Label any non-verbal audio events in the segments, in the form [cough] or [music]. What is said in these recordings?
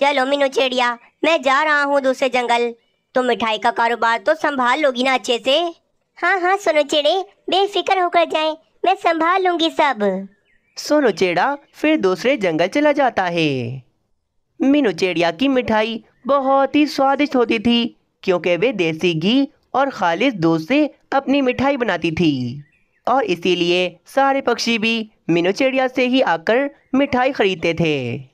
चलो मीनू चिड़िया मैं जा रहा हूँ दूसरे जंगल तो मिठाई का कारोबार तो संभाल लोगी ना अच्छे से हाँ हाँ सोनू चेड़े बेफिक्र होकर जाए मैं संभाल लूंगी सब सोनू चेड़ा फिर दूसरे जंगल चला जाता है मीनू चिड़िया की मिठाई बहुत ही स्वादिष्ट होती थी क्योंकि वे देसी घी और खालिश दूध से अपनी मिठाई बनाती थी और इसीलिए सारे पक्षी भी मीनू चिड़िया से ही आकर मिठाई खरीदते थे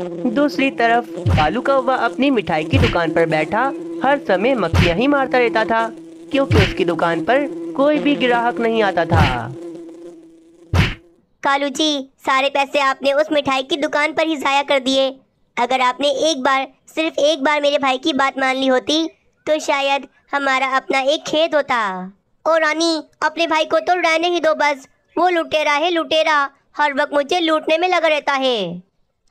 दूसरी तरफ कालू कौवा अपनी मिठाई की दुकान पर बैठा हर समय मक्खियाँ ही मारता रहता था क्योंकि उसकी दुकान पर कोई भी ग्राहक नहीं आता था कालू जी सारे पैसे आपने उस मिठाई की दुकान पर ही जाया कर दिए अगर आपने एक बार सिर्फ एक बार मेरे भाई की बात मान ली होती तो शायद हमारा अपना एक खेत होता ओ रानी अपने भाई को तो रहने ही दो बस वो लुटेरा है लुटेरा हर वक्त मुझे लूटने में लगा रहता है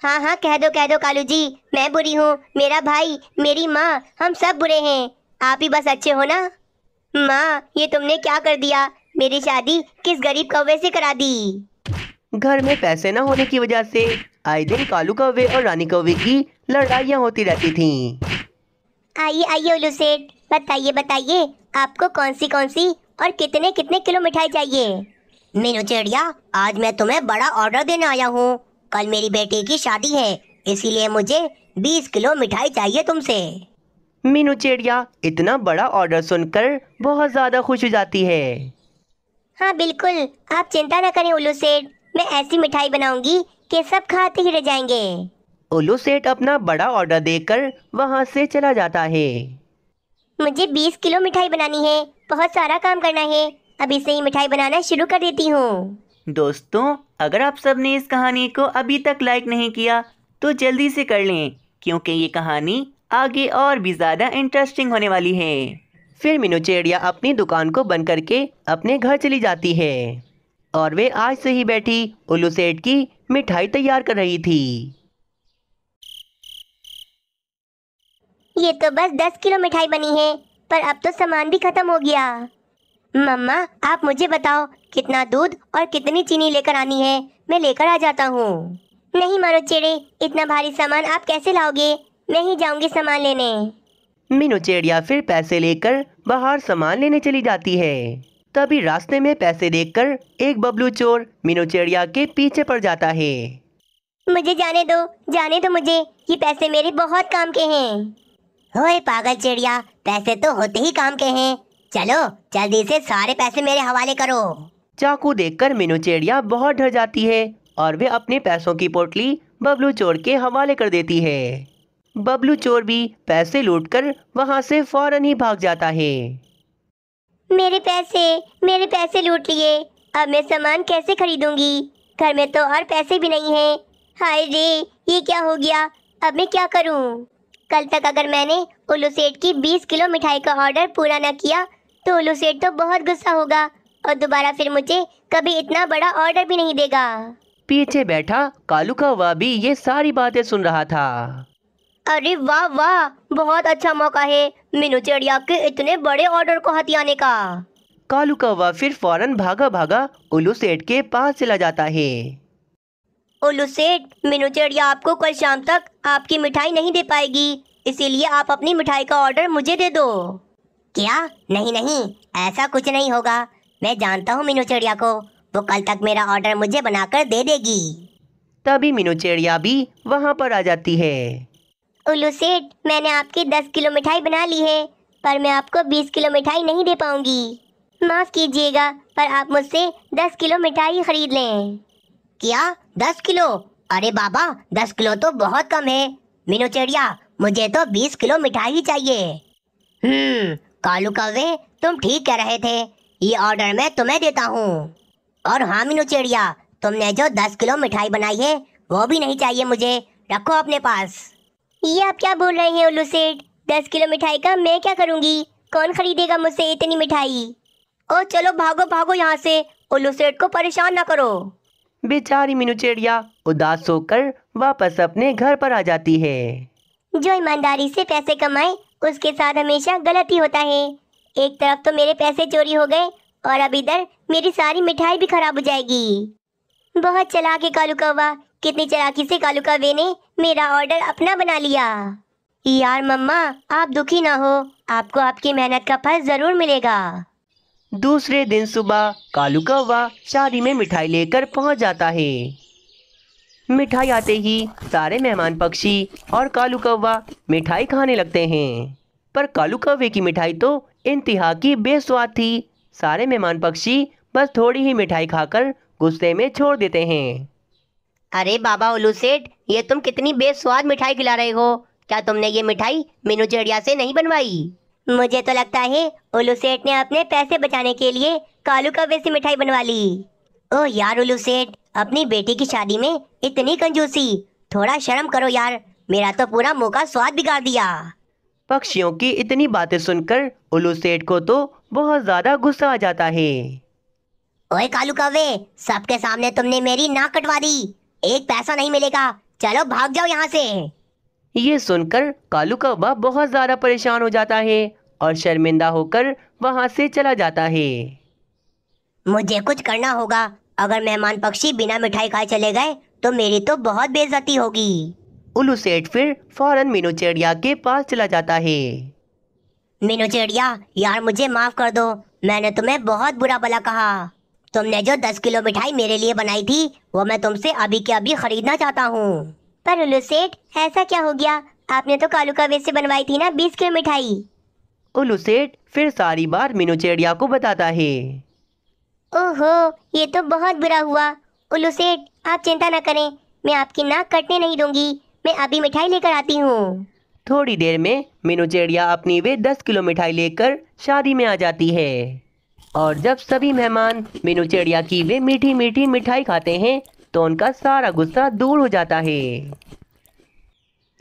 हाँ हाँ कह दो कह दो कालू जी मैं बुरी हूँ मेरा भाई मेरी माँ हम सब बुरे हैं आप ही बस अच्छे हो ना माँ ये तुमने क्या कर दिया मेरी शादी किस गरीब कौवे से करा दी घर में पैसे ना होने की वजह से आए दिन कालू कौवे और रानी कौवे की लड़ाइयाँ होती रहती थी आइए आइए उलू सेठ बताइए बताइए आपको कौन सी कौन सी और कितने कितने किलो मिठाई चाहिए मीनू चिड़िया आज मैं तुम्हें बड़ा ऑर्डर देने आया हूँ कल मेरी बेटी की शादी है इसीलिए मुझे बीस किलो मिठाई चाहिए तुमसे मीनू चिड़िया इतना बड़ा ऑर्डर सुनकर बहुत ज़्यादा खुश हो जाती है हाँ बिल्कुल आप चिंता न करें उल्लू सेठ मैं ऐसी मिठाई बनाऊंगी कि सब खाते ही रह जाएंगे उल्लू सेठ अपना बड़ा ऑर्डर देकर वहाँ से चला जाता है मुझे बीस किलो मिठाई बनानी है बहुत सारा काम करना है अभी से ही मिठाई बनाना शुरू कर देती हूँ दोस्तों अगर आप सब ने इस कहानी को अभी तक लाइक नहीं किया तो जल्दी से कर लें क्योंकि ये कहानी आगे और भी ज़्यादा इंटरेस्टिंग होने वाली है फिर मिनोचेड़िया अपनी दुकान को बंद करके अपने घर चली जाती है और वे आज से ही बैठी उल्लू सेठ की मिठाई तैयार कर रही थी ये तो बस दस किलो मिठाई बनी है पर अब तो सामान भी खत्म हो गया मम्मा आप मुझे बताओ कितना दूध और कितनी चीनी लेकर आनी है मैं लेकर आ जाता हूँ नहीं मारो चेड़े इतना भारी सामान आप कैसे लाओगे मैं ही जाऊंगी सामान लेने मीनू चेड़िया फिर पैसे लेकर बाहर सामान लेने चली जाती है तभी रास्ते में पैसे देखकर एक बबलू चोर मीनू चेड़िया के पीछे पड़ जाता है मुझे जाने दो जाने दो मुझे ये पैसे मेरे बहुत काम के हैं ओए पागल चिड़िया पैसे तो होते ही काम के हैं चलो जल्दी से सारे पैसे मेरे हवाले करो चाकू देखकर मीनू चिड़िया बहुत डर जाती है और वे अपने पैसों की पोटली बबलू चोर के हवाले कर देती है बबलू चोर भी पैसे लूटकर वहाँ से फौरन ही भाग जाता है मेरे पैसे मेरे पैसे लूट लिए अब मैं सामान कैसे खरीदूंगी घर में तो और पैसे भी नहीं है हाय रे ये क्या हो गया अब मैं क्या करूँ कल तक अगर मैंने उल्लू सेठ की 20 किलो मिठाई का ऑर्डर पूरा न किया तो सेठ तो बहुत गुस्सा होगा और दोबारा फिर मुझे कभी इतना बड़ा ऑर्डर भी नहीं देगा पीछे बैठा कालू वह भी ये सारी बातें सुन रहा था अरे वाह वाह बहुत अच्छा मौका है मीनू चिड़िया के इतने बड़े ऑर्डर को हथियाने का कालू वह फिर फौरन भागा भागा उल्लू सेठ के पास चला जाता है उल्लू सेठ मीनू चिड़िया आपको कल शाम तक आपकी मिठाई नहीं दे पाएगी इसीलिए आप अपनी मिठाई का ऑर्डर मुझे दे दो क्या नहीं नहीं ऐसा कुछ नहीं होगा मैं जानता हूँ मीनू चिड़िया को वो कल तक मेरा ऑर्डर मुझे बनाकर दे देगी तभी मीनू चिड़िया भी वहाँ पर आ जाती है उल्लू सेठ मैंने आपकी दस किलो मिठाई बना ली है पर मैं आपको बीस किलो मिठाई नहीं दे पाऊंगी माफ़ कीजिएगा पर आप मुझसे दस किलो मिठाई खरीद लें क्या दस किलो अरे बाबा दस किलो तो बहुत कम है मीनू चिड़िया मुझे तो बीस किलो मिठाई चाहिए हम्म कालू कावे तुम ठीक कह रहे थे ये ऑर्डर मैं तुम्हें देता हूँ और हाँ मीनू चिड़िया तुमने जो दस किलो मिठाई बनाई है वो भी नहीं चाहिए मुझे रखो अपने पास ये आप क्या बोल रहे हैं उल्लू सेठ दस किलो मिठाई का मैं क्या करूँगी कौन खरीदेगा मुझसे इतनी मिठाई ओ चलो भागो भागो यहाँ से उल्लू सेठ को परेशान ना करो बेचारी मीनू चिड़िया उदास होकर वापस अपने घर पर आ जाती है जो ईमानदारी से पैसे कमाए उसके साथ हमेशा गलत ही होता है एक तरफ तो मेरे पैसे चोरी हो गए और अब इधर मेरी सारी मिठाई भी खराब हो जाएगी बहुत चलाक है कालू कौवा कितनी चलाकी से कालू कौवे ने मेरा ऑर्डर अपना बना लिया यार मम्मा आप दुखी ना हो आपको आपकी मेहनत का फल जरूर मिलेगा दूसरे दिन सुबह कालू कौवा शादी में मिठाई लेकर पहुंच जाता है मिठाई आते ही सारे मेहमान पक्षी और कालू कौवा मिठाई खाने लगते हैं पर कालू कौवे की मिठाई तो इंतहा की बेस्वाद थी सारे मेहमान पक्षी बस थोड़ी ही मिठाई खाकर गुस्से में छोड़ देते हैं अरे बाबा उल्लू सेठ ये तुम कितनी बेस्वाद मिठाई खिला रहे हो क्या तुमने ये मिठाई मीनू चिड़िया से नहीं बनवाई मुझे तो लगता है उल्लू सेठ ने अपने पैसे बचाने के लिए कालू कौवे से मिठाई बनवा ली ओ यार उलू सेठ अपनी बेटी की शादी में इतनी कंजूसी थोड़ा शर्म करो यार मेरा तो पूरा मुंह का स्वाद बिगाड़ दिया पक्षियों की इतनी बातें सुनकर उलू सेठ को तो बहुत ज्यादा गुस्सा आ जाता है ओए कालू कौवे सबके सामने तुमने मेरी नाक कटवा दी एक पैसा नहीं मिलेगा चलो भाग जाओ यहाँ से ये सुनकर कालू कौवा बहुत ज्यादा परेशान हो जाता है और शर्मिंदा होकर वहाँ से चला जाता है मुझे कुछ करना होगा अगर मेहमान पक्षी बिना मिठाई खाए चले गए तो मेरी तो बहुत बेजती होगी उल्लू सेठ फिर फौरन मीनू चिड़िया के पास चला जाता है मीनू चिड़िया यार मुझे माफ कर दो मैंने तुम्हें बहुत बुरा भला कहा तुमने जो दस किलो मिठाई मेरे लिए बनाई थी वो मैं तुमसे अभी के अभी खरीदना चाहता हूँ पर उल्लू सेठ ऐसा क्या हो गया आपने तो कालू का वेस्ट से बनवाई थी ना बीस किलो मिठाई उल्लू सेठ फिर सारी बात मीनू चिड़िया को बताता है ओहो ये तो बहुत बुरा हुआ उल्लू सेठ आप चिंता ना करें मैं आपकी नाक कटने नहीं दूंगी मैं अभी मिठाई लेकर आती हूँ थोड़ी देर में मीनू चिड़िया अपनी वे दस किलो मिठाई लेकर शादी में आ जाती है और जब सभी मेहमान मीनू चिड़िया की वे मीठी मीठी मिठाई खाते हैं तो उनका सारा गुस्सा दूर हो जाता है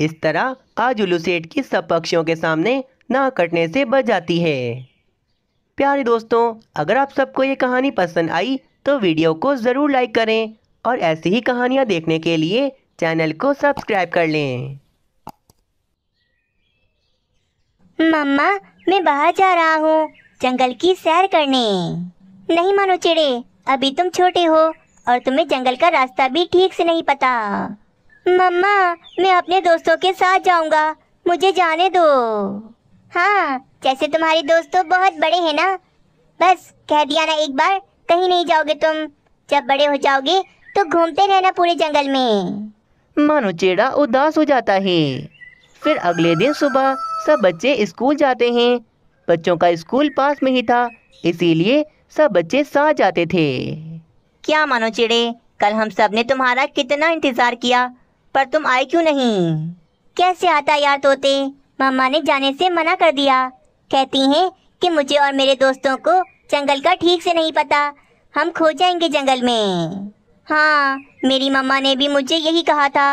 इस तरह आज उल्लू सेठ की सब पक्षियों के सामने ना कटने से बच जाती है प्यारे दोस्तों अगर आप सबको ये कहानी पसंद आई तो वीडियो को ज़रूर लाइक करें और ऐसी ही कहानियाँ देखने के लिए चैनल को सब्सक्राइब कर लें मम्मा मैं बाहर जा रहा हूँ जंगल की सैर करने नहीं मानो चिड़े अभी तुम छोटे हो और तुम्हें जंगल का रास्ता भी ठीक से नहीं पता मम्मा मैं अपने दोस्तों के साथ जाऊंगा मुझे जाने दो हाँ जैसे तुम्हारे दोस्त तो बहुत बड़े हैं ना बस कह दिया ना एक बार कहीं नहीं जाओगे तुम जब बड़े हो जाओगे तो घूमते रहना पूरे जंगल में मानो चेड़ा उदास हो जाता है फिर अगले दिन सुबह सब बच्चे स्कूल जाते हैं बच्चों का स्कूल पास में ही था इसीलिए सब बच्चे साथ जाते थे क्या मानो चिड़े कल हम सब ने तुम्हारा कितना इंतजार किया पर तुम आए क्यों नहीं कैसे आता यार तोते मामा ने जाने से मना कर दिया कहती हैं कि मुझे और मेरे दोस्तों को जंगल का ठीक से नहीं पता हम खो जाएंगे जंगल में हाँ मेरी मामा ने भी मुझे यही कहा था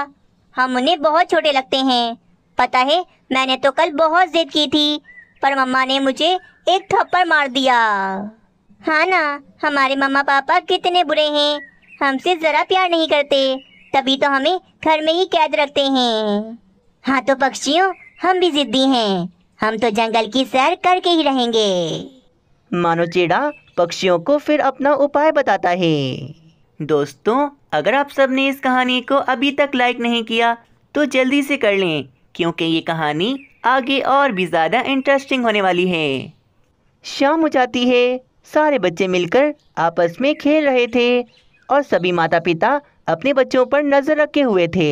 हम उन्हें बहुत छोटे लगते हैं पता है मैंने तो कल बहुत जिद की थी पर मम्मा ने मुझे एक थप्पड़ मार दिया हाँ ना हमारे मम्मा पापा कितने बुरे हैं हमसे ज़रा प्यार नहीं करते तभी तो हमें घर में ही कैद रखते हैं हाँ तो पक्षियों हम भी जिद्दी हैं हम तो जंगल की सैर करके ही रहेंगे मानो चिड़ा पक्षियों को फिर अपना उपाय बताता है दोस्तों अगर आप सबने इस कहानी को अभी तक लाइक नहीं किया तो जल्दी से कर लें क्योंकि ये कहानी आगे और भी ज़्यादा इंटरेस्टिंग होने वाली है शाम हो जाती है सारे बच्चे मिलकर आपस में खेल रहे थे और सभी माता पिता अपने बच्चों पर नज़र रखे हुए थे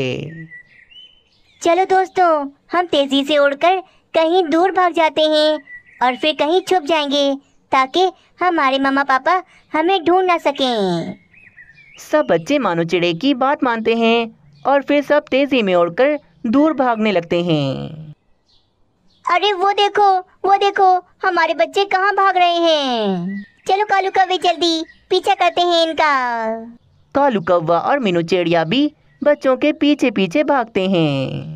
चलो दोस्तों हम तेजी से उड़कर कहीं दूर भाग जाते हैं और फिर कहीं छुप जाएंगे ताकि हमारे मम्मा पापा हमें ढूंढ ना सकें सब बच्चे मानो चिड़े की बात मानते हैं और फिर सब तेजी में उड़कर दूर भागने लगते हैं अरे वो देखो वो देखो हमारे बच्चे कहाँ भाग रहे हैं चलो कालू कौवे जल्दी पीछा करते हैं इनका कालू कौवा और मीनू चिड़िया भी बच्चों के पीछे पीछे भागते हैं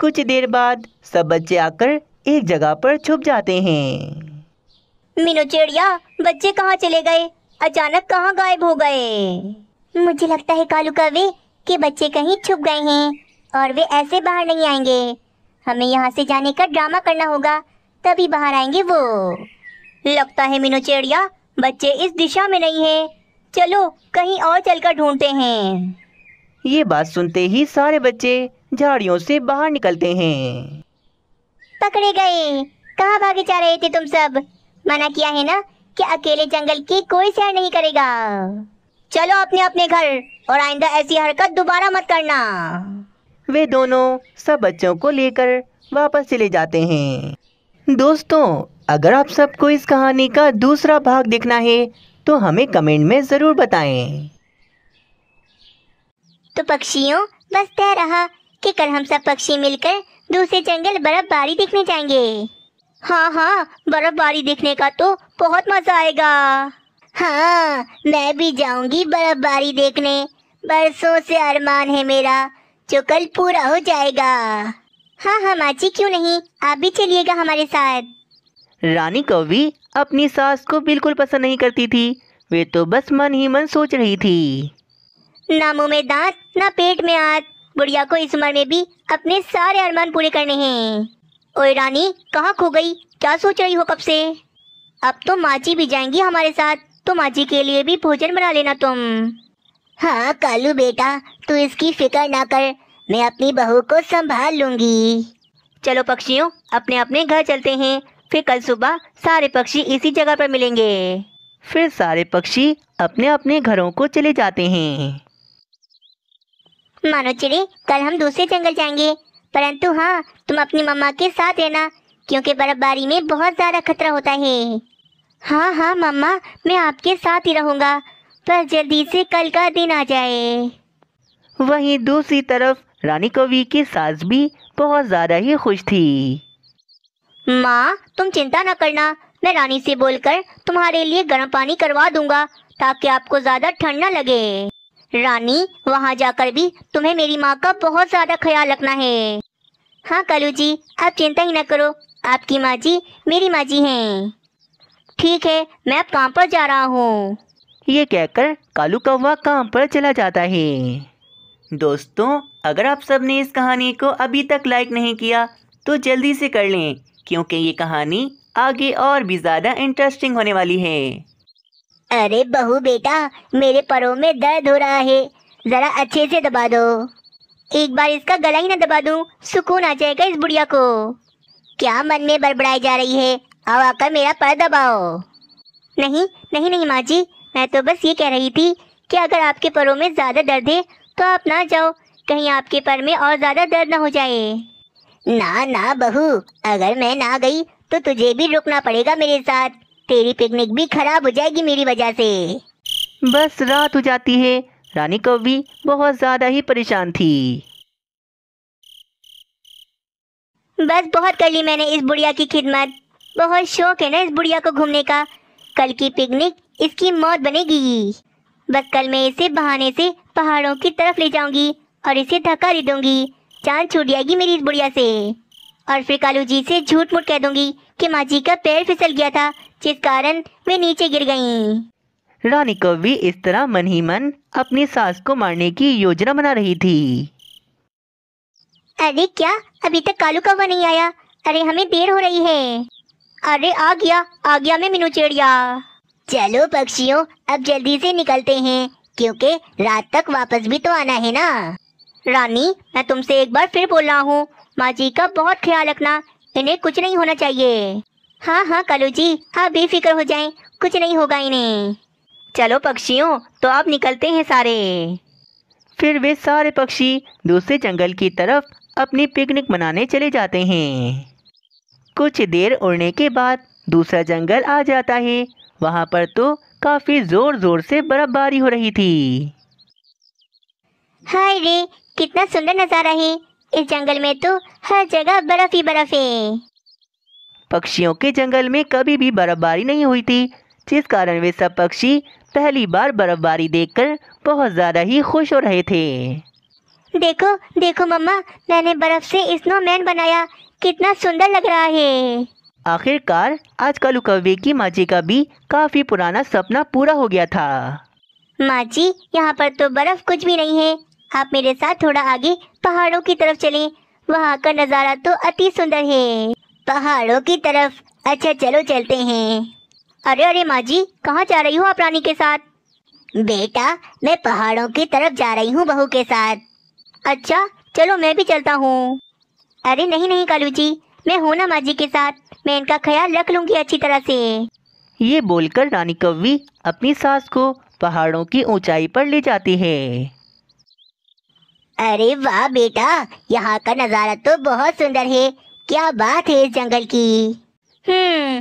कुछ देर बाद सब बच्चे आकर एक जगह पर छुप जाते हैं मीनू चिड़िया बच्चे कहाँ चले गए अचानक कहाँ गायब हो गए मुझे लगता है कालू कवे के बच्चे कहीं छुप गए हैं और वे ऐसे बाहर नहीं आएंगे हमें यहाँ से जाने का ड्रामा करना होगा तभी बाहर आएंगे वो लगता है मीनू चिड़िया बच्चे इस दिशा में नहीं है चलो कहीं और चलकर ढूंढते हैं ये बात सुनते ही सारे बच्चे झाड़ियों से बाहर निकलते हैं पकड़े गए कहाँ भागे जा रहे थे तुम सब मना किया है ना कि अकेले जंगल की कोई सैर नहीं करेगा चलो अपने अपने घर और आइंदा ऐसी हरकत दोबारा मत करना वे दोनों सब बच्चों को लेकर वापस चले जाते हैं दोस्तों अगर आप सबको इस कहानी का दूसरा भाग देखना है तो हमें कमेंट में ज़रूर बताएं। तो पक्षियों बस तय रहा कि कल हम सब पक्षी मिलकर दूसरे जंगल बर्फबारी देखने जाएंगे हाँ हाँ बर्फबारी देखने का तो बहुत मजा आएगा हाँ मैं भी जाऊंगी बर्फबारी देखने बरसों से अरमान है मेरा जो कल पूरा हो जाएगा हाँ हाँ माची क्यों नहीं आप भी चलिएगा हमारे साथ रानी कौवी अपनी सास को बिल्कुल पसंद नहीं करती थी वे तो बस मन ही मन सोच रही थी ना मुँह में दांत ना पेट में आग बुढ़िया को इस उम्र में भी अपने सारे अरमान पूरे करने हैं ओए रानी कहाँ खो गई क्या सोच रही हो कब से अब तो माची भी जाएंगी हमारे साथ तो माची के लिए भी भोजन बना लेना तुम हाँ कालू बेटा तू इसकी फिक्र ना कर मैं अपनी बहू को संभाल लूंगी चलो पक्षियों अपने अपने घर चलते हैं फिर कल सुबह सारे पक्षी इसी जगह पर मिलेंगे फिर सारे पक्षी अपने अपने घरों को चले जाते हैं मानो चिड़ी कल हम दूसरे जंगल जाएंगे परंतु हाँ तुम अपनी मम्मा के साथ रहना क्योंकि बर्फबारी में बहुत ज़्यादा खतरा होता है हाँ हाँ मम्मा मैं आपके साथ ही रहूँगा पर जल्दी से कल का दिन आ जाए वहीं दूसरी तरफ रानी कवि की सास भी बहुत ज़्यादा ही खुश थी माँ तुम चिंता न करना मैं रानी से बोलकर तुम्हारे लिए गर्म पानी करवा दूंगा ताकि आपको ज़्यादा ठंड न लगे रानी वहाँ जाकर भी तुम्हें मेरी माँ का बहुत ज्यादा ख्याल रखना है हाँ कालू जी आप चिंता ही ना करो आपकी माँ जी मेरी माँ जी हैं ठीक है मैं अब काम पर जा रहा हूँ ये कहकर कालू कौवा काम पर चला जाता है दोस्तों अगर आप सब ने इस कहानी को अभी तक लाइक नहीं किया तो जल्दी से कर लें क्योंकि ये कहानी आगे और भी ज़्यादा इंटरेस्टिंग होने वाली है अरे बहू बेटा मेरे परों में दर्द हो रहा है जरा अच्छे से दबा दो एक बार इसका गला ही ना दबा दूं सुकून आ जाएगा इस बुढ़िया को क्या मन में बड़बड़ाई जा रही है आओ आकर मेरा पर दबाओ नहीं नहीं नहीं माँ जी मैं तो बस ये कह रही थी कि अगर आपके परों में ज़्यादा दर्द है तो आप ना जाओ कहीं आपके पर में और ज़्यादा दर्द ना हो जाए ना ना बहू अगर मैं ना गई तो तुझे भी रुकना पड़ेगा मेरे साथ तेरी पिकनिक भी खराब हो जाएगी मेरी वजह से बस रात हो जाती है रानी कौवी बहुत ज्यादा ही परेशान थी बस बहुत कर ली मैंने इस बुढ़िया की खिदमत बहुत शौक है ना इस बुढ़िया को घूमने का कल की पिकनिक इसकी मौत बनेगी बस कल मैं इसे बहाने से पहाड़ों की तरफ ले जाऊंगी और इसे धक्का दे दूंगी चांद छूट जाएगी मेरी इस बुढ़िया से और फिर कालू जी से झूठ मूठ कह दूंगी कि माजी का पैर फिसल गया था जिस कारण वे नीचे गिर गयी रानी को भी इस तरह मन ही मन अपनी सास को मारने की योजना बना रही थी अरे क्या अभी तक कालू कौवा नहीं आया अरे हमें देर हो रही है अरे आ गया आ गया मैं मीनू चिड़िया चलो पक्षियों अब जल्दी से निकलते हैं क्योंकि रात तक वापस भी तो आना है ना रानी मैं तुमसे एक बार फिर बोल रहा हूँ माँ जी का बहुत ख्याल रखना इन्हें कुछ नहीं होना चाहिए हाँ हाँ कालू जी हाँ बेफिक्र हो जाएं कुछ नहीं होगा इन्हें चलो पक्षियों तो आप निकलते हैं सारे फिर वे सारे पक्षी दूसरे जंगल की तरफ अपनी पिकनिक मनाने चले जाते हैं कुछ देर उड़ने के बाद दूसरा जंगल आ जाता है वहाँ पर तो काफ़ी ज़ोर ज़ोर से बर्फबारी हो रही थी हाय रे कितना सुंदर नज़ारा है इस जंगल में तो हर जगह बर्फ ही बर्फ है पक्षियों के जंगल में कभी भी बर्फबारी नहीं हुई थी जिस कारण वे सब पक्षी पहली बार बर्फबारी देखकर बहुत ज़्यादा ही खुश हो रहे थे देखो देखो मम्मा मैंने बर्फ से स्नोमैन बनाया कितना सुंदर लग रहा है आखिरकार आज कलू कव्वे की माची का भी काफी पुराना सपना पूरा हो गया था माची यहाँ पर तो बर्फ कुछ भी नहीं है आप मेरे साथ थोड़ा आगे पहाड़ों की तरफ चलें वहाँ का नज़ारा तो अति सुंदर है पहाड़ों की तरफ अच्छा चलो चलते हैं अरे अरे माँ जी कहाँ जा रही हो आप रानी के साथ बेटा मैं पहाड़ों की तरफ जा रही हूँ बहू के साथ अच्छा चलो मैं भी चलता हूँ अरे नहीं नहीं कालू जी मैं हूँ ना माँ जी के साथ मैं इनका ख्याल रख लूँगी अच्छी तरह से ये बोलकर रानी कौवी अपनी सास को पहाड़ों की ऊंचाई पर ले जाती है अरे वाह बेटा यहाँ का नज़ारा तो बहुत सुंदर है क्या बात है इस जंगल की हम्म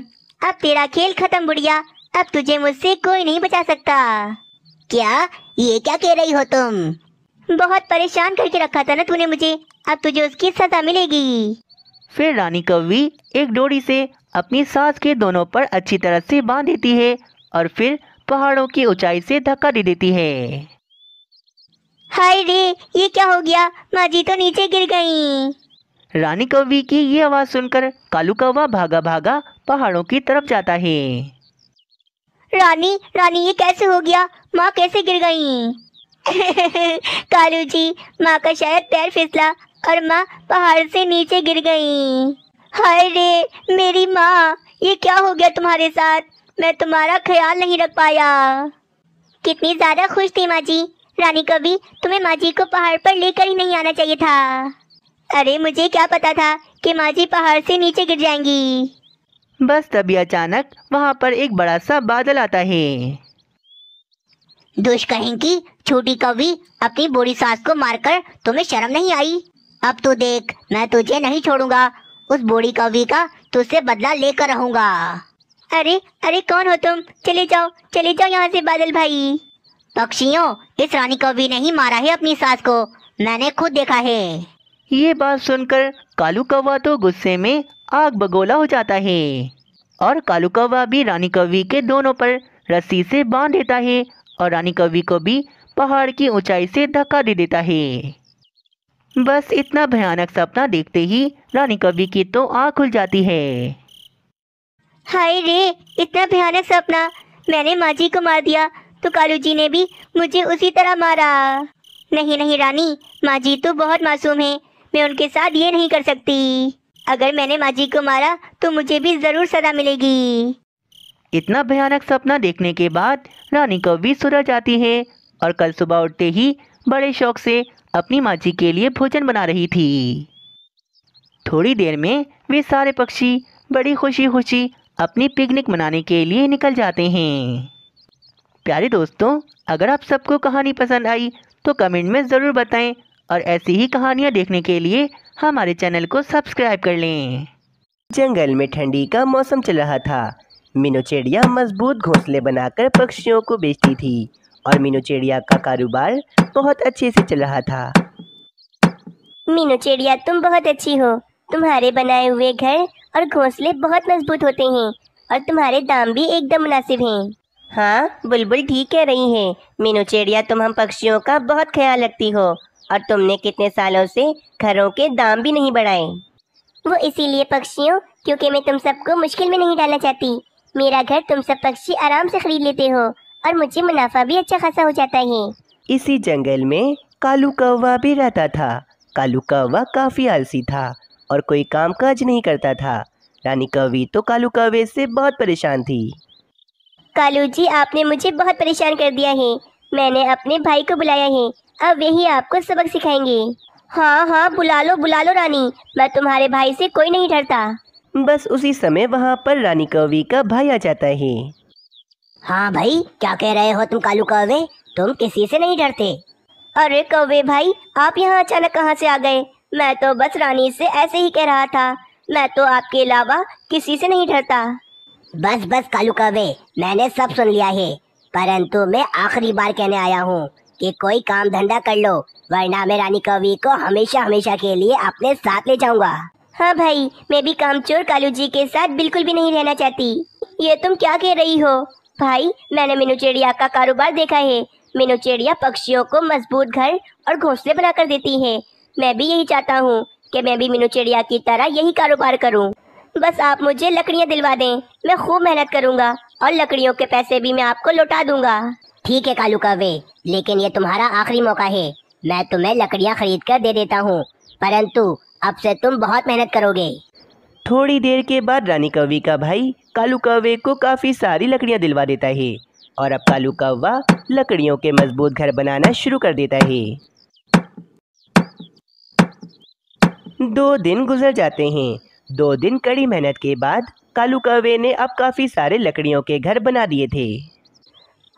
अब तेरा खेल खत्म बुढ़िया अब तुझे मुझसे कोई नहीं बचा सकता क्या ये क्या कह रही हो तुम बहुत परेशान करके रखा था ना तूने मुझे अब तुझे उसकी सजा मिलेगी फिर रानी कौवी एक डोरी से अपनी सास के दोनों पर अच्छी तरह से बांध देती है और फिर पहाड़ों की ऊंचाई से धक्का दे देती है हाय रे ये क्या हो गया माजी तो नीचे गिर गई रानी कौवी की ये आवाज़ सुनकर कालू कौवा भागा भागा पहाड़ों की तरफ जाता है रानी रानी ये कैसे हो गया माँ कैसे गिर गई [laughs] कालू जी माँ का शायद पैर फिसला और माँ पहाड़ से नीचे गिर गई हाय रे मेरी माँ ये क्या हो गया तुम्हारे साथ मैं तुम्हारा ख्याल नहीं रख पाया कितनी ज़्यादा खुश थी माँ जी रानी कभी तुम्हें माजी को पहाड़ पर लेकर ही नहीं आना चाहिए था अरे मुझे क्या पता था कि माँ जी पहाड़ से नीचे गिर जाएंगी बस तभी अचानक वहाँ पर एक बड़ा सा बादल आता है दुष्ट कहें कि छोटी कवि अपनी बूढ़ी सास को मारकर तुम्हें शर्म नहीं आई अब तू तो देख मैं तुझे नहीं छोड़ूंगा उस बूढ़ी कवि का तुझसे बदला लेकर रहूंगा अरे अरे कौन हो तुम चले जाओ चले जाओ यहाँ से बादल भाई पक्षियों इस रानी को भी नहीं मारा है अपनी सास को मैंने खुद देखा है ये बात सुनकर कालू कौवा तो गुस्से में आग बगोला हो जाता है और कालू कौवा भी रानी कवि के दोनों पर रस्सी से बांध देता है और रानी कवि को भी पहाड़ की ऊंचाई से धक्का दे देता है बस इतना भयानक सपना देखते ही रानी कवि की तो आँख खुल जाती है हाय रे इतना भयानक सपना मैंने माँ जी को मार दिया तो कालू जी ने भी मुझे उसी तरह मारा नहीं नहीं रानी माँ जी तो बहुत मासूम है मैं उनके साथ ये नहीं कर सकती अगर मैंने माँ जी को मारा तो मुझे भी ज़रूर सजा मिलेगी इतना भयानक सपना देखने के बाद रानी को भी सुरज आती है और कल सुबह उठते ही बड़े शौक से अपनी माँ जी के लिए भोजन बना रही थी थोड़ी देर में वे सारे पक्षी बड़ी खुशी खुशी अपनी पिकनिक मनाने के लिए निकल जाते हैं प्यारे दोस्तों अगर आप सबको कहानी पसंद आई तो कमेंट में ज़रूर बताएं और ऐसी ही कहानियाँ देखने के लिए हमारे चैनल को सब्सक्राइब कर लें जंगल में ठंडी का मौसम चल रहा था मीनू चिड़िया मजबूत घोंसले बनाकर पक्षियों को बेचती थी और मीनू चिड़िया का कारोबार बहुत अच्छे से चल रहा था मीनू चिड़िया तुम बहुत अच्छी हो तुम्हारे बनाए हुए घर और घोंसले बहुत मजबूत होते हैं और तुम्हारे दाम भी एकदम मुनासिब हैं हाँ बुलबुल ठीक कह रही हैं मीनू चिड़िया तुम हम पक्षियों का बहुत ख्याल रखती हो और तुमने कितने सालों से घरों के दाम भी नहीं बढ़ाए वो इसीलिए पक्षियों क्योंकि मैं तुम सबको मुश्किल में नहीं डालना चाहती मेरा घर तुम सब पक्षी आराम से खरीद लेते हो और मुझे मुनाफा भी अच्छा खासा हो जाता है इसी जंगल में कालू कौवा भी रहता था कालू कौवा काफी आलसी था और कोई काम काज नहीं करता था रानी कौवी तो कालू कौवे से बहुत परेशान थी कालू जी आपने मुझे बहुत परेशान कर दिया है मैंने अपने भाई को बुलाया है अब वही आपको सबक सिखाएंगे हाँ हाँ बुला लो बुला लो रानी मैं तुम्हारे भाई से कोई नहीं डरता बस उसी समय वहाँ पर रानी कौवी का भाई आ जाता है हाँ भाई क्या कह रहे हो तुम कालू कौवे तुम किसी से नहीं डरते अरे कौवे भाई आप यहाँ अचानक कहाँ से आ गए मैं तो बस रानी से ऐसे ही कह रहा था मैं तो आपके अलावा किसी से नहीं डरता बस बस कालू कवे मैंने सब सुन लिया है परंतु मैं आखिरी बार कहने आया हूँ कि कोई काम धंधा कर लो वरना मैं रानी कवि को हमेशा हमेशा के लिए अपने साथ ले जाऊंगा हाँ भाई मैं भी कामचोर कालू जी के साथ बिल्कुल भी नहीं रहना चाहती ये तुम क्या कह रही हो भाई मैंने मीनू चिड़िया का कारोबार देखा है मीनू चिड़िया पक्षियों को मजबूत घर और घोंसले बनाकर देती है मैं भी यही चाहता हूँ कि मैं भी मीनू चिड़िया की तरह यही कारोबार करूँ बस आप मुझे लकड़ियाँ दिलवा दें मैं खूब मेहनत करूँगा और लकड़ियों के पैसे भी मैं आपको लौटा दूंगा ठीक है कालू कावे लेकिन ये तुम्हारा आखिरी मौका है मैं तुम्हें लकड़ियाँ खरीद कर दे देता हूँ परंतु अब से तुम बहुत मेहनत करोगे थोड़ी देर के बाद रानी कौवे का भाई कालू कौवे को काफ़ी सारी लकड़ियाँ दिलवा देता है और अब कालू कौवा लकड़ियों के मजबूत घर बनाना शुरू कर देता है दो दिन गुजर जाते हैं दो दिन कड़ी मेहनत के बाद कालू कौवे ने अब काफ़ी सारे लकड़ियों के घर बना दिए थे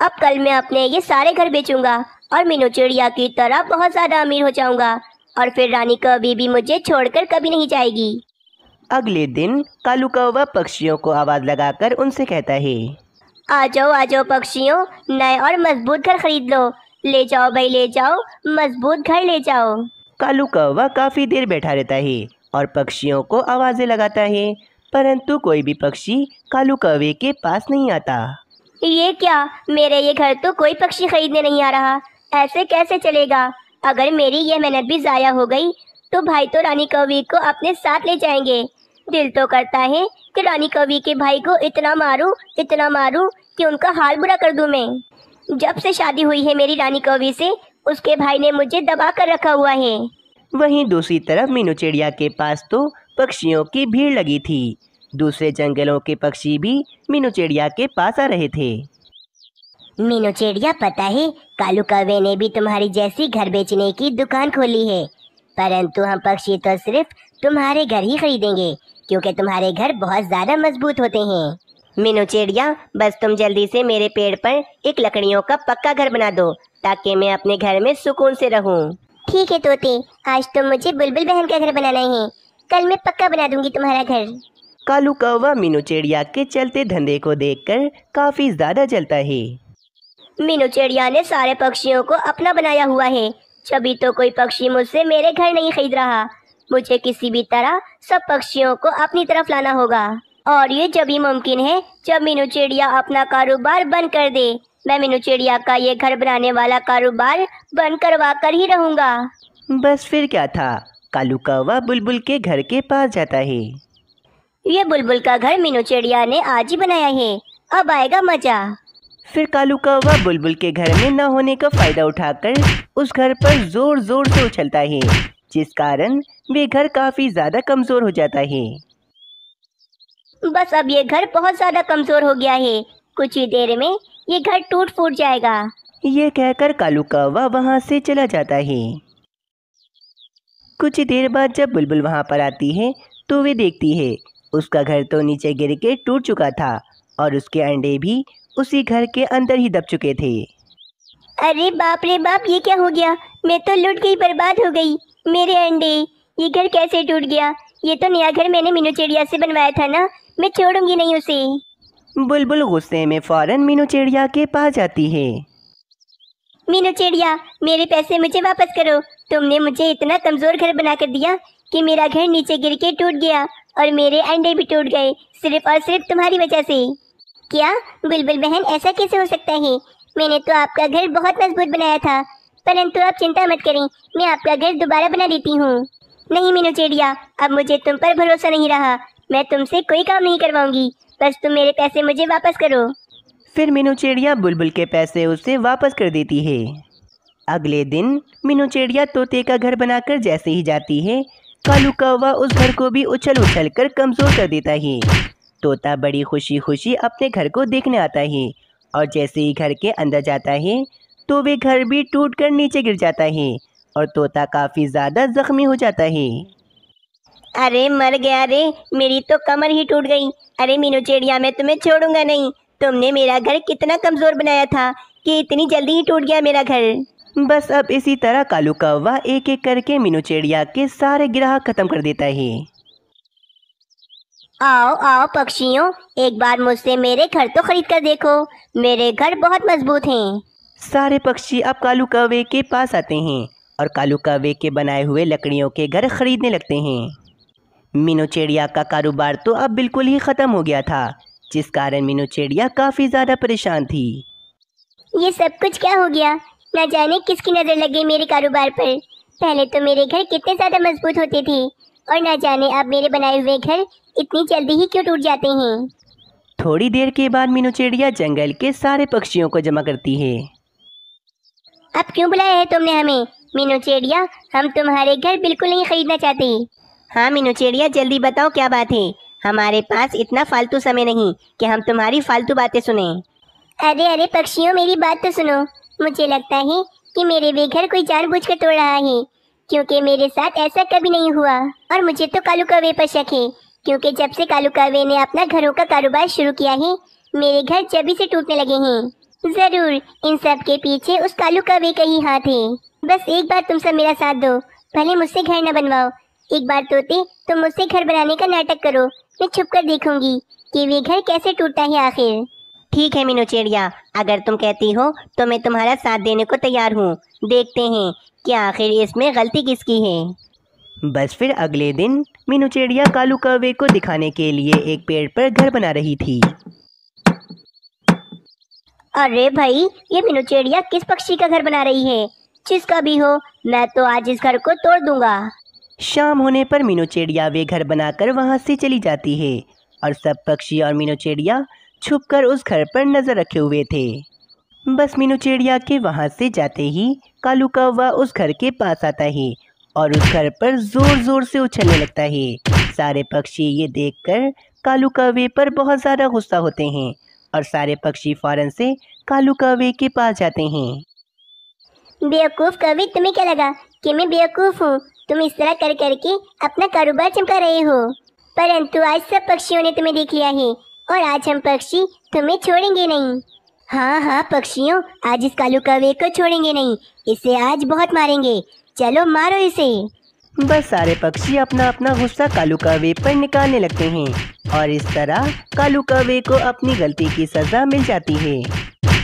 अब कल मैं अपने ये सारे घर बेचूंगा और मीनू चिड़िया की तरह बहुत ज़्यादा अमीर हो जाऊंगा और फिर रानी कौवी भी मुझे छोड़कर कभी नहीं जाएगी अगले दिन कालू कौवा पक्षियों को आवाज़ लगाकर उनसे कहता है आ जाओ आ जाओ पक्षियों नए और मजबूत घर खरीद लो ले जाओ भाई ले जाओ मजबूत घर ले जाओ कालू कौवा काफ़ी देर बैठा रहता है और पक्षियों को आवाज़ें लगाता है परंतु कोई भी पक्षी कालू कौवे के पास नहीं आता ये क्या मेरे ये घर तो कोई पक्षी खरीदने नहीं आ रहा ऐसे कैसे चलेगा अगर मेरी ये मेहनत भी ज़ाया हो गई तो भाई तो रानी कौवे को अपने साथ ले जाएंगे दिल तो करता है कि रानी कवि के भाई को इतना मारूँ इतना मारूँ कि उनका हाल बुरा कर दूँ मैं जब से शादी हुई है मेरी रानी कवि से उसके भाई ने मुझे दबा कर रखा हुआ है वहीं दूसरी तरफ मीनू चिड़िया के पास तो पक्षियों की भीड़ लगी थी दूसरे जंगलों के पक्षी भी मीनू चिड़िया के पास आ रहे थे मीनू चिड़िया पता है कालू कावे ने भी तुम्हारी जैसी घर बेचने की दुकान खोली है परंतु हम पक्षी तो सिर्फ तुम्हारे घर ही खरीदेंगे क्योंकि तुम्हारे घर बहुत ज्यादा मजबूत होते हैं मीनू चिड़िया बस तुम जल्दी से मेरे पेड़ पर एक लकड़ियों का पक्का घर बना दो ताकि मैं अपने घर में सुकून से रहूं। ठीक है तोते आज तो मुझे बुलबुल बहन का घर बनाना है कल मैं पक्का बना दूंगी तुम्हारा घर कालू कौवा मीनू चिड़िया के चलते धंधे को देखकर काफी ज्यादा चलता है मीनू चिड़िया ने सारे पक्षियों को अपना बनाया हुआ है जबी तो कोई पक्षी मुझसे मेरे घर नहीं खरीद रहा मुझे किसी भी तरह सब पक्षियों को अपनी तरफ लाना होगा और ये जब ही मुमकिन है जब मीनू चिड़िया अपना कारोबार बंद कर दे मैं मीनू चिड़िया का ये घर बनाने वाला कारोबार बंद करवा कर ही रहूँगा बस फिर क्या था कालू कौवा बुलबुल के घर के पास जाता है ये बुलबुल का घर मीनू चिड़िया ने आज ही बनाया है अब आएगा मजा फिर कालू कौवा बुलबुल के घर में न होने का फायदा उठाकर उस घर पर जोर जोर से उछलता है जिस कारण वे घर काफी ज्यादा कमजोर हो जाता है बस अब ये घर बहुत ज्यादा कमजोर हो गया है कुछ ही देर में ये घर टूट फूट जाएगा ये कहकर कालू कौवा वहाँ से चला जाता है कुछ देर बाद जब बुलबुल वहाँ पर आती है तो वे देखती है उसका घर तो नीचे गिर के टूट चुका था और उसके अंडे भी उसी घर के अंदर ही दब चुके थे अरे बाप रे बाप ये क्या हो गया मैं तो लुट गई बर्बाद हो गई मेरे अंडे ये घर कैसे टूट गया ये तो नया घर मैंने मीनू चिड़िया से बनवाया था ना मैं छोड़ूंगी नहीं उसे बुलबुल गुस्से में फौरन मीनू चिड़िया के पास जाती है मीनू चिड़िया मेरे पैसे मुझे वापस करो तुमने मुझे इतना कमजोर घर बना कर दिया कि मेरा घर नीचे गिर के टूट गया और मेरे अंडे भी टूट गए सिर्फ और सिर्फ तुम्हारी वजह से क्या बुलबुल बहन ऐसा कैसे हो सकता है मैंने तो आपका घर बहुत मजबूत बनाया था परंतु आप चिंता मत करें मैं आपका घर दोबारा बना देती हूँ नहीं मीनू चिड़िया अब मुझे तुम पर भरोसा नहीं रहा मैं तुमसे कोई काम नहीं करवाऊंगी बस तुम मेरे पैसे मुझे वापस करो फिर मीनू चिड़िया बुलबुल के पैसे उसे वापस कर देती है अगले दिन मीनू चिड़िया तोते का घर बनाकर जैसे ही जाती है कालू कौवा उस घर को भी उछल उछल कर कमज़ोर कर देता है तोता बड़ी खुशी खुशी अपने घर को देखने आता है और जैसे ही घर के अंदर जाता है तो वे घर भी टूट कर नीचे गिर जाता है और तोता काफ़ी ज़्यादा ज़ख्मी हो जाता है अरे मर गया रे मेरी तो कमर ही टूट गई अरे मीनू चिड़िया मैं तुम्हें छोड़ूंगा नहीं तुमने मेरा घर कितना कमज़ोर बनाया था कि इतनी जल्दी ही टूट गया मेरा घर बस अब इसी तरह कालू कौवा एक एक करके मीनू चिड़िया के सारे ग्राह खत्म कर देता है आओ आओ पक्षियों एक बार मुझसे मेरे घर तो खरीद कर देखो मेरे घर बहुत मजबूत हैं सारे पक्षी अब कालू कौवे के पास आते हैं और कालू कौवे के बनाए हुए लकड़ियों के घर खरीदने लगते हैं मीनू चिड़िया का कारोबार तो अब बिल्कुल ही ख़त्म हो गया था जिस कारण मीनू चिड़िया काफ़ी ज़्यादा परेशान थी ये सब कुछ क्या हो गया ना जाने किसकी नज़र लग गई मेरे कारोबार पर पहले तो मेरे घर कितने ज़्यादा मजबूत होते थे और ना जाने अब मेरे बनाए हुए घर इतनी जल्दी ही क्यों टूट जाते हैं थोड़ी देर के बाद मीनू चिड़िया जंगल के सारे पक्षियों को जमा करती है अब क्यों बुलाया है तुमने हमें मीनू चिड़िया हम तुम्हारे घर बिल्कुल नहीं खरीदना चाहते हाँ मीनू चिड़िया जल्दी बताओ क्या बात है हमारे पास इतना फालतू समय नहीं कि हम तुम्हारी फालतू बातें सुने अरे अरे पक्षियों मेरी बात तो सुनो मुझे लगता है कि मेरे बेघर कोई जानबूझकर तोड़ रहा है क्योंकि मेरे साथ ऐसा कभी नहीं हुआ और मुझे तो कालू कावे पर शक है क्योंकि जब से कालू कावे ने अपना घरों का कारोबार शुरू किया है मेरे घर जबी से टूटने लगे हैं जरूर इन सब के पीछे उस कालू कावे का ही हाथ है बस एक बार तुम सब मेरा साथ दो भले मुझसे घर न बनवाओ एक बार तोते तुम तो मुझसे घर बनाने का नाटक करो मैं छुप कर देखूंगी कि वे घर कैसे टूटा है आखिर ठीक है मीनू चिड़िया अगर तुम कहती हो तो मैं तुम्हारा साथ देने को तैयार हूँ देखते हैं कि आखिर इसमें गलती किसकी है बस फिर अगले दिन मीनू चिड़िया कालू कौवे को दिखाने के लिए एक पेड़ पर घर बना रही थी अरे भाई ये मीनू चिड़िया किस पक्षी का घर बना रही है जिसका भी हो मैं तो आज इस घर को तोड़ दूंगा शाम होने पर मीनोचेड़िया वे घर बनाकर वहाँ से चली जाती है और सब पक्षी और मीनोचेड़िया छुपकर उस घर पर नज़र रखे हुए थे बस मीनोचेड़िया के वहाँ से जाते ही कालू कौवा उस घर के पास आता है और उस घर पर ज़ोर ज़ोर से उछलने लगता है सारे पक्षी ये देखकर कालू कौवे पर बहुत ज़्यादा गुस्सा होते हैं और सारे पक्षी फ़ौरन से कालू कौवे के पास जाते हैं बेवकूफ़ कवि तुम्हें क्या लगा कि मैं बेवकूफ़ हूँ तुम इस तरह कर करके अपना कारोबार चमका रहे हो परंतु आज सब पक्षियों ने तुम्हें देख लिया है और आज हम पक्षी तुम्हें छोड़ेंगे नहीं हाँ हाँ पक्षियों आज इस कालू कवे को छोड़ेंगे नहीं इसे आज बहुत मारेंगे चलो मारो इसे बस सारे पक्षी अपना अपना गुस्सा कालू कावे पर निकालने लगते हैं और इस तरह कालू कवे को अपनी गलती की सजा मिल जाती है